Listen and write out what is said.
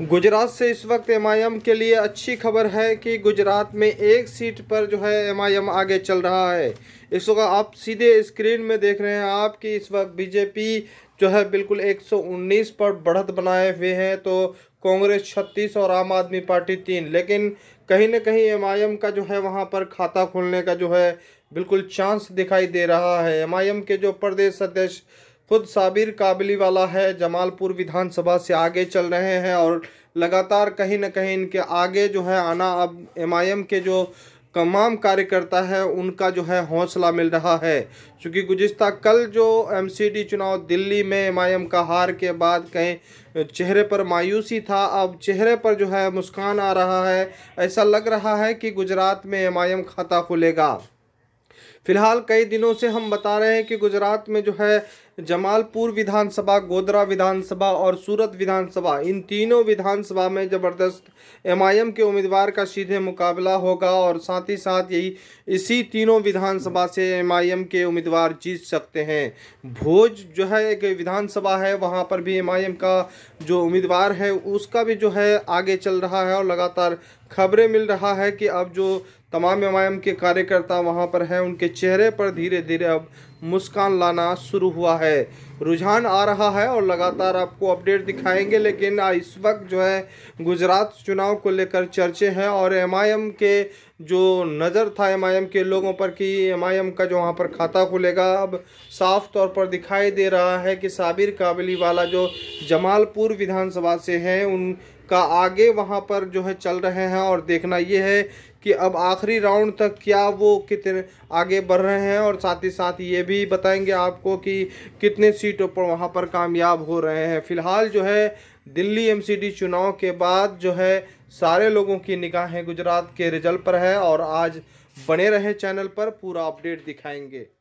गुजरात से इस वक्त एम के लिए अच्छी खबर है कि गुजरात में एक सीट पर जो है एम आगे चल रहा है इस वक्त आप सीधे स्क्रीन में देख रहे हैं आप कि इस वक्त बीजेपी जो है बिल्कुल 119 पर बढ़त बनाए हुए हैं तो कांग्रेस 36 और आम आदमी पार्टी तीन लेकिन कहीं ना कहीं एम का जो है वहाँ पर खाता खोलने का जो है बिल्कुल चांस दिखाई दे रहा है एम के जो प्रदेश अध्यक्ष खुद साबिर काबली वाला है जमालपुर विधानसभा से आगे चल रहे हैं और लगातार कहीं ना कहीं इनके आगे जो है आना अब एमआईएम के जो तमाम कार्यकर्ता है उनका जो है हौसला मिल रहा है क्योंकि गुजश्ता कल जो एमसीडी चुनाव दिल्ली में एमआईएम का हार के बाद कहीं चेहरे पर मायूसी था अब चेहरे पर जो है मुस्कान आ रहा है ऐसा लग रहा है कि गुजरात में एमआईएम खाता खुलेगा फिलहाल कई दिनों से हम बता रहे हैं कि गुजरात में जो है जमालपुर विधानसभा गोदरा विधानसभा और सूरत विधानसभा इन तीनों विधानसभा में ज़बरदस्त एमआईएम के उम्मीदवार का सीधे मुकाबला होगा और साथ ही साथ यही इसी तीनों विधानसभा से एमआईएम के उम्मीदवार जीत सकते हैं भोज जो है एक विधानसभा है वहाँ पर भी एम का जो उम्मीदवार है उसका भी जो है आगे चल रहा है और लगातार खबरें मिल रहा है कि अब जो तमाम एम के कार्यकर्ता वहाँ पर हैं उनके चेहरे पर धीरे धीरे अब मुस्कान लाना शुरू हुआ है रुझान आ रहा है और लगातार आपको अपडेट दिखाएंगे लेकिन इस वक्त जो है गुजरात चुनाव को लेकर चर्चे हैं और एमआईएम के जो नज़र था एमआईएम के लोगों पर कि एमआईएम का जो वहाँ पर खाता खुलेगा अब साफ तौर पर दिखाई दे रहा है कि साबिर काबली वाला जो जमालपुर विधानसभा से हैं उन का आगे वहाँ पर जो है चल रहे हैं और देखना ये है कि अब आखिरी राउंड तक क्या वो कितने आगे बढ़ रहे हैं और साथ ही साथ ये भी बताएंगे आपको कि कितने सीटों पर वहाँ पर कामयाब हो रहे हैं फ़िलहाल जो है दिल्ली एमसीडी चुनाव के बाद जो है सारे लोगों की निगाहें गुजरात के रिजल्ट पर है और आज बने रहे चैनल पर पूरा अपडेट दिखाएंगे